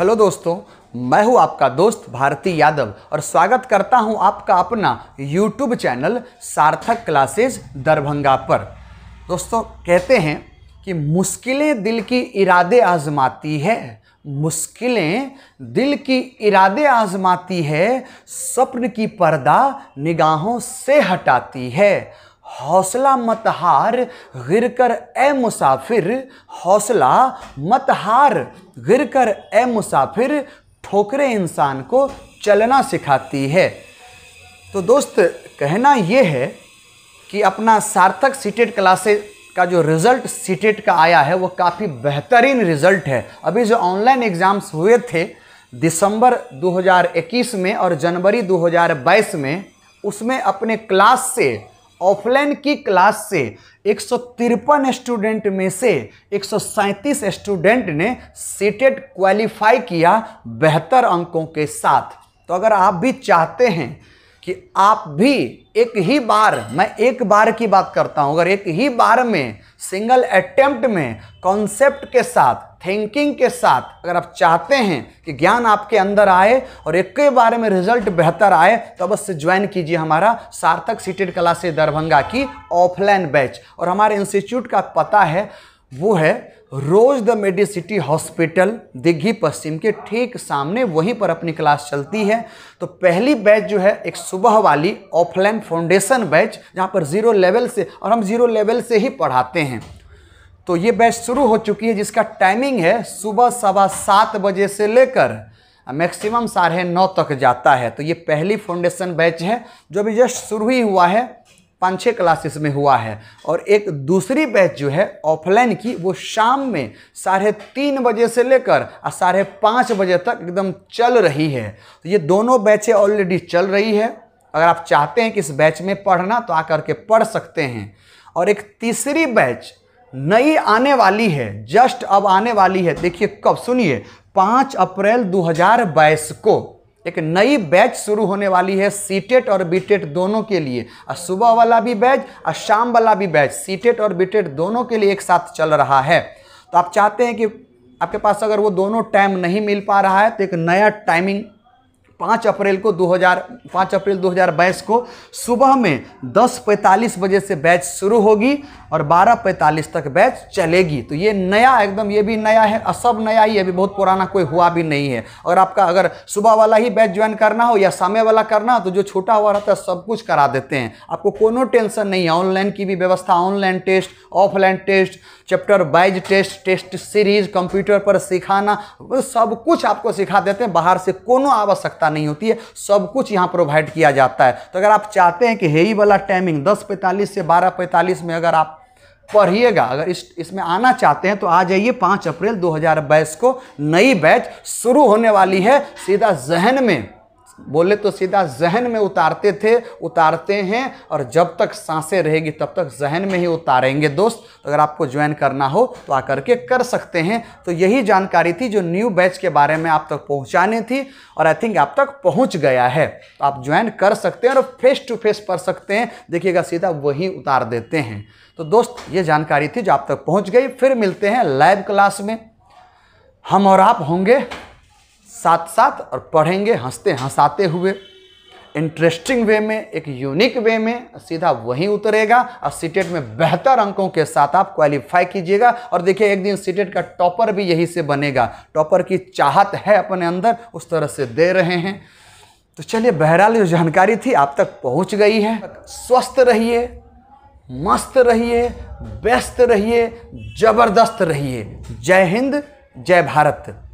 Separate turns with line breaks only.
hello दोस्तों मैं हूं आपका दोस्त भारती यादव और स्वागत करता हूं आपका अपना YouTube channel Sarthak Classes Darbhanga पर दोस्तों कहते हैं कि मुश्किलें दिल की इरादे आजमाती है मुश्किलें दिल की इरादे आजमाती है स्वप्न की पर्दा निगाहों से हटाती है हौसला मत हार गिर कर ए मुसाफिर हौसला मत हार गिर कर ए मुसाफिर ठोकरे इंसान को चलना सिखाती है तो दोस्त कहना ये है कि अपना सार्थक सीटेट क्लासे का जो रिज़ल्ट सीटेट का आया है वो काफ़ी बेहतरीन रिज़ल्ट है अभी जो ऑनलाइन एग्ज़ाम्स हुए थे दिसंबर 2021 में और जनवरी 2022 में उसमें अपने क्लास से ऑफलाइन की क्लास से एक स्टूडेंट में से एक स्टूडेंट ने सीटेट क्वालिफाई किया बेहतर अंकों के साथ तो अगर आप भी चाहते हैं कि आप भी एक ही बार मैं एक बार की बात करता हूं अगर एक ही बार में सिंगल अटेम्प्ट में कॉन्सेप्ट के साथ थिंकिंग के साथ अगर आप चाहते हैं कि ज्ञान आपके अंदर आए और एक के बारे में रिजल्ट बेहतर आए तो अवश्य ज्वाइन कीजिए हमारा सार्थक सीटेड क्लासे दरभंगा की ऑफलाइन बैच और हमारे इंस्टीट्यूट का पता है वो है Rose the Medicity Hospital Digghi Paschim के ठीक सामने वहीं पर अपनी क्लास चलती है तो पहली बैच जो है एक सुबह वाली ऑफलाइन फाउंडेशन बैच जहाँ पर ज़ीरो लेवल से और हम ज़ीरो लेवल से ही पढ़ाते हैं तो ये बैच शुरू हो चुकी है जिसका टाइमिंग है सुबह सवा सात बजे से लेकर मैक्सिमम साढ़े नौ तक जाता है तो ये पहली फाउंडेशन बैच है जो अभी जस्ट शुरू ही हुआ है पाँच छः क्लासेस में हुआ है और एक दूसरी बैच जो है ऑफलाइन की वो शाम में साढ़े तीन बजे से लेकर और साढ़े पाँच बजे तक एकदम चल रही है तो ये दोनों बैचें ऑलरेडी चल रही है अगर आप चाहते हैं कि इस बैच में पढ़ना तो आकर के पढ़ सकते हैं और एक तीसरी बैच नई आने वाली है जस्ट अब आने वाली है देखिए कब सुनिए पाँच अप्रैल 2022 को एक नई बैच शुरू होने वाली है सीटेट और बीटेट दोनों के लिए और सुबह वाला भी बैच और शाम वाला भी बैच सीटेट और बीटेट दोनों के लिए एक साथ चल रहा है तो आप चाहते हैं कि आपके पास अगर वो दोनों टाइम नहीं मिल पा रहा है तो एक नया टाइमिंग पाँच अप्रैल को 2000 पाँच अप्रैल 2022 को सुबह में 10:45 बजे से बैच शुरू होगी और 12:45 तक बैच चलेगी तो ये नया एकदम ये भी नया है और सब नया ही अभी बहुत पुराना कोई हुआ भी नहीं है और आपका अगर सुबह वाला ही बैच ज्वाइन करना हो या समय वाला करना हो तो जो छोटा हुआ रहता है सब कुछ करा देते हैं आपको कोई टेंशन नहीं है ऑनलाइन की भी व्यवस्था online test offline test chapter wise test test series computer पर सिखाना सब कुछ आपको सिखा देते हैं बाहर से कोई आवश्यकता नहीं होती है सब कुछ यहाँ प्रोवाइड किया जाता है तो अगर आप चाहते हैं कि हेई वाला टाइमिंग दस पैंतालीस से बारह पैंतालीस में अगर आप पढ़िएगा अगर इस इसमें आना चाहते हैं तो आ जाइए पाँच अप्रैल दो को नई बैच शुरू होने वाली है सीधा जहन में बोले तो सीधा जहन में उतारते थे उतारते हैं और जब तक सांसें रहेगी तब तक जहन में ही उतारेंगे दोस्त अगर आपको ज्वाइन करना हो तो आकर के कर सकते हैं तो यही जानकारी थी जो न्यू बैच के बारे में आप तक पहुंचाने थी और आई थिंक आप तक पहुंच गया है तो आप ज्वाइन कर सकते हैं और फेस टू फेस पढ़ सकते हैं देखिएगा सीधा वहीं उतार देते हैं तो दोस्त ये जानकारी थी जो आप तक पहुँच गई फिर मिलते हैं लाइव क्लास में हम और आप होंगे साथ साथ और पढ़ेंगे हंसते हंसाते हुए इंटरेस्टिंग वे में एक यूनिक वे में सीधा वहीं उतरेगा और सीटेट e में बेहतर अंकों के साथ आप क्वालिफाई कीजिएगा और देखिए एक दिन सीटेट e का टॉपर भी यही से बनेगा टॉपर की चाहत है अपने अंदर उस तरह से दे रहे हैं तो चलिए बहरहाल जो जानकारी थी आप तक पहुंच गई है स्वस्थ रहिए मस्त रहिए व्यस्त रहिए ज़बरदस्त रहिए जय हिंद जय भारत